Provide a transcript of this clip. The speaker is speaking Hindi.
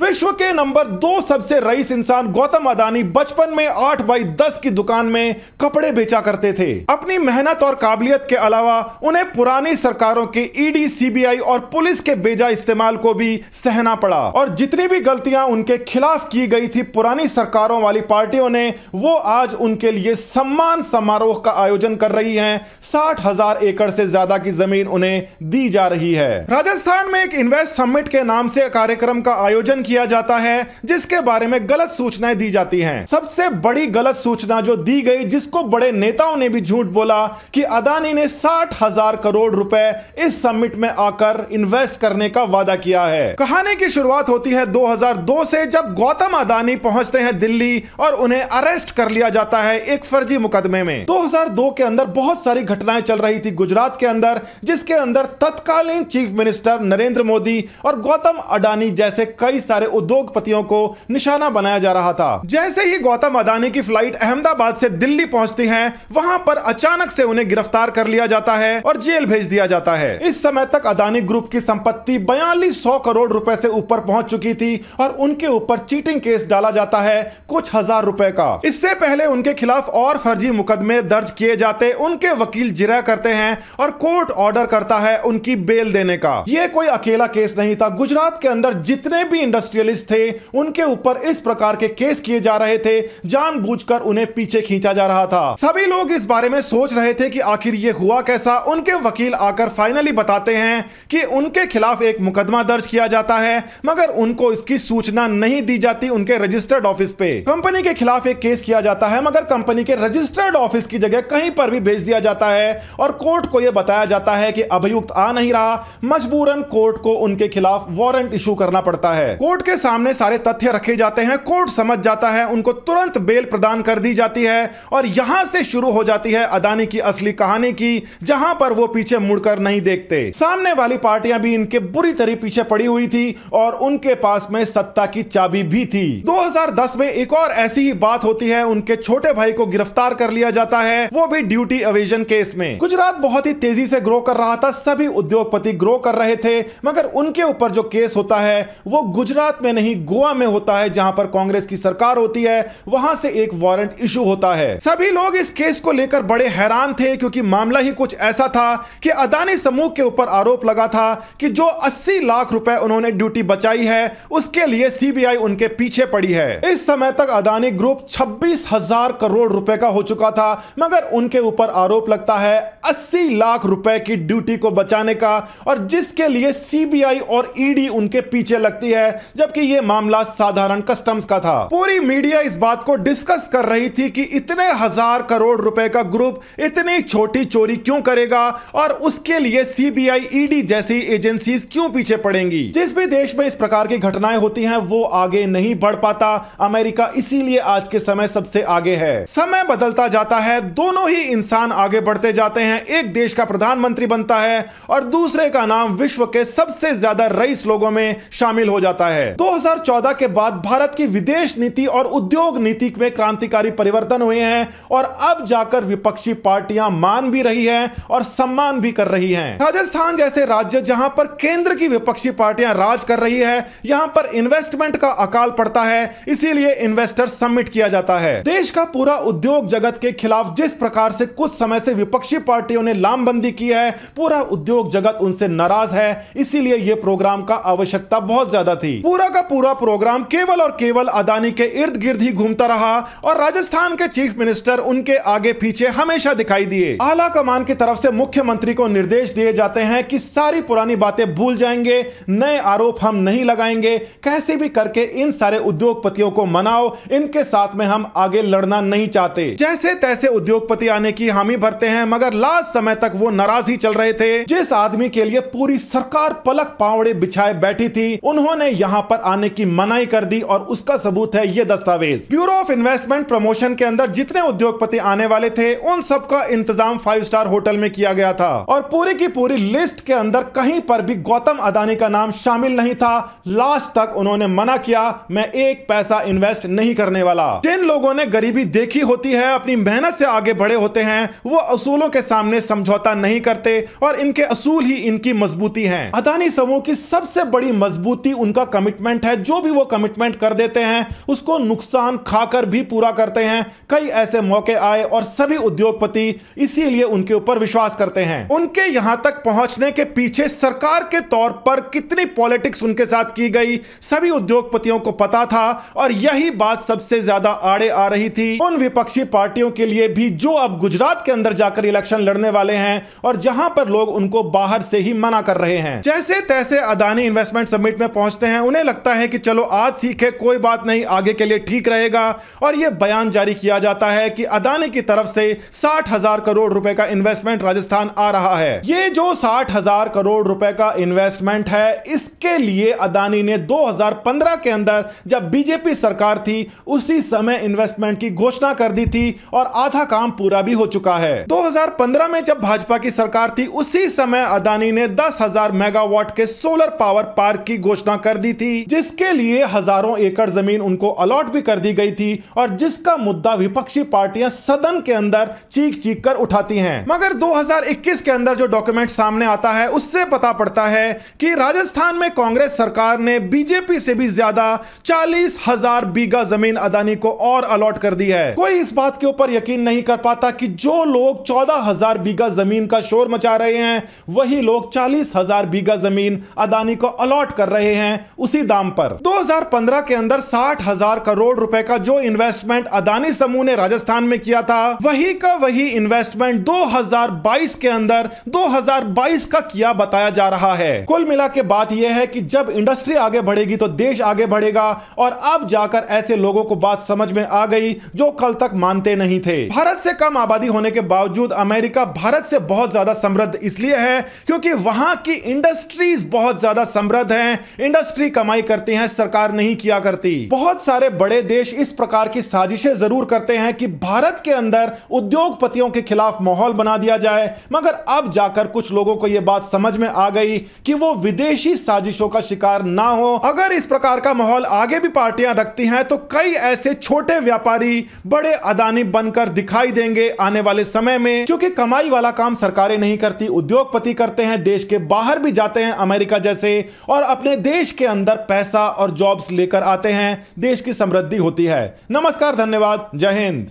विश्व के नंबर दो सबसे रईस इंसान गौतम अदानी बचपन में आठ बाई दस की दुकान में कपड़े बेचा करते थे अपनी मेहनत और काबिलियत के अलावा उन्हें पुरानी सरकारों के ईडी सीबीआई और पुलिस के बेजा इस्तेमाल को भी सहना पड़ा और जितनी भी गलतियां उनके खिलाफ की गई थी पुरानी सरकारों वाली पार्टियों ने वो आज उनके लिए सम्मान समारोह का आयोजन कर रही है साठ हजार एकड़ से ज्यादा की जमीन उन्हें दी जा रही है राजस्थान में एक इन्वेस्ट समिट के नाम से कार्यक्रम का आयोजन किया जाता है जिसके बारे में गलत सूचनाएं दी जाती हैं सबसे बड़ी गलत सूचना जो दी गई जिसको बड़े नेताओं ने भी झूठ बोला कि अदानी ने साठ हजार करोड़ रुपए इस समिट में आकर इन्वेस्ट करने का वादा किया है कहानी की शुरुआत होती है 2002 से जब गौतम अदानी पहुंचते हैं दिल्ली और उन्हें अरेस्ट कर लिया जाता है एक फर्जी मुकदमे में 2002 के अंदर बहुत सारी घटनाएं चल रही थी गुजरात के अंदर जिसके अंदर तत्कालीन चीफ मिनिस्टर नरेंद्र मोदी और गौतम अडानी जैसे कई सारे सारे उद्योगपतियों को निशाना बनाया जा रहा था जैसे ही गौतम अदानी की फ्लाइट अहमदाबाद से दिल्ली पहुंचती है वहां पर अचानक से उन्हें गिरफ्तार कर लिया जाता है और जेल भेज दिया जाता है इस समय तक अदानी ग्रुप की संपत्ति बयालीस करोड़ रूपए ऐसी ऊपर पहुँच चुकी थी और उनके ऊपर चीटिंग केस डाला जाता है कुछ हजार रुपए का इससे पहले उनके खिलाफ और फर्जी मुकदमे दर्ज किए जाते उनके वकील जिरा करते हैं और कोर्ट ऑर्डर करता है उनकी बेल देने का ये कोई अकेला केस नहीं था गुजरात के अंदर जितने भी इंडस्ट्री इंडस्ट्रियलिस्ट थे उनके ऊपर इस प्रकार के केस किए जा रहे थे जानबूझकर उन्हें पीछे खींचा जा रहा था सभी लोग इस बारे में सोच रहे थे कि आखिर ये हुआ कैसा उनके वकील आकर फाइनली बताते हैं कि उनके खिलाफ एक मुकदमा दर्ज किया जाता है मगर उनको इसकी सूचना नहीं दी जाती उनके रजिस्टर्ड ऑफिस पे कंपनी के खिलाफ एक केस किया जाता है मगर कंपनी के रजिस्टर्ड ऑफिस की जगह कहीं पर भी भेज दिया जाता है और कोर्ट को यह बताया जाता है कि अभियुक्त आ नहीं रहा मजबूरन कोर्ट को उनके खिलाफ वारंट इशू करना पड़ता है को कोर्ट के सामने सारे तथ्य रखे जाते हैं कोर्ट समझ जाता है उनको तुरंत बेल प्रदान कर दी जाती है और यहां से शुरू हो जाती है अदानी की असली कहानी की जहां पर वो पीछे मुड़कर नहीं देखते सामने वाली पार्टियां भी इनके बुरी तरह पीछे पड़ी हुई थी और उनके पास में सत्ता की चाबी भी थी दो में एक और ऐसी ही बात होती है उनके छोटे भाई को गिरफ्तार कर लिया जाता है वो भी ड्यूटी अवेजन केस में गुजरात बहुत ही तेजी से ग्रो कर रहा था सभी उद्योगपति ग्रो कर रहे थे मगर उनके ऊपर जो केस होता है वो गुजरात गुजरात में नहीं गोवा में होता है जहां पर कांग्रेस की सरकार होती है वहां से एक वारंट इशू होता है सभी लोग इस केस को लेकर बड़े हैरान थे क्योंकि मामला ही कुछ ऐसा था कि अदानी समूह के ऊपर आरोप लगा था कि जो 80 लाख रुपए उन्होंने ड्यूटी बचाई है उसके लिए सीबीआई उनके पीछे पड़ी है इस समय तक अदानी ग्रुप छब्बीस हजार करोड़ रुपए का हो चुका था मगर उनके ऊपर आरोप लगता है अस्सी लाख रुपए की ड्यूटी को बचाने का और जिसके लिए सीबीआई और ईडी उनके पीछे लगती है जबकि ये मामला साधारण कस्टम्स का था पूरी मीडिया इस बात को डिस्कस कर रही थी कि इतने हजार करोड़ रुपए का ग्रुप इतनी छोटी चोरी क्यों करेगा और उसके लिए सीबीआई ईडी e जैसी एजेंसी क्यों पीछे पड़ेंगी जिस भी देश में इस प्रकार की घटनाएं होती है वो आगे नहीं बढ़ पाता अमेरिका इसीलिए आज के समय सबसे आगे है समय बदलता जाता है दोनों ही इंसान आगे बढ़ते जाते हैं एक देश का प्रधानमंत्री बनता है और दूसरे का नाम विश्व के सबसे ज्यादा रईस लोगों में शामिल हो जाता है है 2014 के बाद भारत की विदेश नीति और उद्योग नीति में क्रांतिकारी परिवर्तन हुए हैं और अब जाकर विपक्षी पार्टियां मान भी रही है और सम्मान भी कर रही है राजस्थान जैसे राज्य जहां पर केंद्र की विपक्षी पार्टियां राज कर रही है यहाँ पर इन्वेस्टमेंट का अकाल पड़ता है इसीलिए इन्वेस्टर सबमिट किया जाता है देश का पूरा उद्योग जगत के खिलाफ जिस प्रकार से कुछ समय से विपक्षी पार्टियों ने लामबंदी की है पूरा उद्योग जगत उनसे नाराज है इसीलिए ये प्रोग्राम का आवश्यकता बहुत ज्यादा थी पूरा का पूरा प्रोग्राम केवल और केवल अदानी के इर्द गिर्द ही घूमता रहा और राजस्थान के चीफ मिनिस्टर उनके आगे पीछे हमेशा दिखाई दिए आला कमान की तरफ से मुख्यमंत्री को निर्देश दिए जाते हैं कि सारी पुरानी बातें भूल जाएंगे नए आरोप हम नहीं लगाएंगे कैसे भी करके इन सारे उद्योगपतियों को मनाओ इनके साथ में हम आगे लड़ना नहीं चाहते जैसे तैसे उद्योगपति आने की हामी भरते हैं मगर लास्ट समय तक वो नाराज ही चल रहे थे जिस आदमी के लिए पूरी सरकार पलक पावड़े बिछाए बैठी थी उन्होंने यहाँ यहाँ पर आने की मनाई कर दी और उसका सबूत है ये दस्तावेज ब्यूरो ऑफ इन्वेस्टमेंट प्रमोशन के अंदर जितने उद्योगपति आने वाले थे उन सबका इंतजाम फाइव स्टार होटल में किया गया था और पूरी की पूरी लिस्ट के अंदर कहीं पर भी गौतम अदानी का नाम शामिल नहीं था लास्ट तक उन्होंने मना किया मैं एक पैसा इन्वेस्ट नहीं करने वाला जिन लोगों ने गरीबी देखी होती है अपनी मेहनत से आगे बढ़े होते हैं वो असूलों के सामने समझौता नहीं करते और इनके असूल ही इनकी मजबूती है अदानी समूह की सबसे बड़ी मजबूती उनका कमिट कमिटमेंट है जो भी वो कमिटमेंट कर देते हैं उसको नुकसान खाकर भी पूरा करते हैं कई ऐसे मौके आए और सभी उद्योगपति इसीलिए उनके ऊपर विश्वास करते हैं उनके यहां तक पहुंचने के पीछे सरकार के तौर पर कितनी पॉलिटिक्स उनके साथ की गई सभी उद्योगपतियों को पता था और यही बात सबसे ज्यादा आड़े आ रही थी उन विपक्षी पार्टियों के लिए भी जो अब गुजरात के अंदर जाकर इलेक्शन लड़ने वाले हैं और जहां पर लोग उनको बाहर से ही मना कर रहे हैं जैसे तैसे अदानी इन्वेस्टमेंट समिट में पहुंचते हैं उन्हें लगता है कि चलो आज सीखे कोई बात नहीं आगे के लिए ठीक रहेगा और यह बयान जारी किया जाता है कि अदानी की तरफ से साठ हजार करोड़ रुपए का इन्वेस्टमेंट राजस्थान आ रहा है ये जो साठ हजार करोड़ रुपए का इन्वेस्टमेंट है इसके लिए अदानी ने 2015 के अंदर जब बीजेपी सरकार थी उसी समय इन्वेस्टमेंट की घोषणा कर दी थी और आधा काम पूरा भी हो चुका है दो में जब भाजपा की सरकार थी उसी समय अदानी ने दस मेगावाट के सोलर पावर पार्क की घोषणा कर दी थी जिसके लिए हजारों एकड़ जमीन उनको अलॉट भी कर दी गई थी और जिसका मुद्दा विपक्षी पार्टियां सदन के अंदर चीख चीख कर उठाती हैं मगर 2021 के अंदर जो डॉक्यूमेंट सामने आता है उससे पता पड़ता है कि राजस्थान में कांग्रेस सरकार ने बीजेपी से भी ज्यादा चालीस हजार बीघा जमीन अदानी को और अलॉट कर दी है कोई इस बात के ऊपर यकीन नहीं कर पाता की जो लोग चौदह हजार बीघा जमीन का शोर मचा रहे हैं वही लोग चालीस हजार बीघा जमीन अदानी को अलॉट कर रहे हैं उसी दाम पर 2015 के अंदर साठ हजार करोड़ रुपए का जो इन्वेस्टमेंट अदानी समूह ने राजस्थान में किया था वही का वही इन्वेस्टमेंट 2022 के अंदर 2022 का किया बताया जा रहा है कुल मिला के बात यह है कि जब इंडस्ट्री आगे बढ़ेगी तो देश आगे बढ़ेगा और अब जाकर ऐसे लोगों को बात समझ में आ गई जो कल तक मानते नहीं थे भारत से कम आबादी होने के बावजूद अमेरिका भारत से बहुत ज्यादा समृद्ध इसलिए है क्योंकि वहां की इंडस्ट्रीज बहुत ज्यादा समृद्ध हैं इंडस्ट्री कमाई करते हैं सरकार नहीं किया करती बहुत सारे बड़े देश इस प्रकार की साजिशें जरूर करते हैं कि भारत के अंदर उद्योगपतियों के खिलाफ माहौल बना दिया जाए मगर अब जाकर कुछ लोगों को यह बात समझ में आ गई कि वो विदेशी साजिशों का शिकार ना हो अगर इस प्रकार का माहौल आगे भी पार्टियां रखती हैं तो कई ऐसे छोटे व्यापारी बड़े अदानी बनकर दिखाई देंगे आने वाले समय में क्योंकि कमाई वाला काम सरकारें नहीं करती उद्योगपति करते हैं देश के बाहर भी जाते हैं अमेरिका जैसे और अपने देश के अंदर अंदर पैसा और जॉब्स लेकर आते हैं देश की समृद्धि होती है नमस्कार धन्यवाद जय हिंद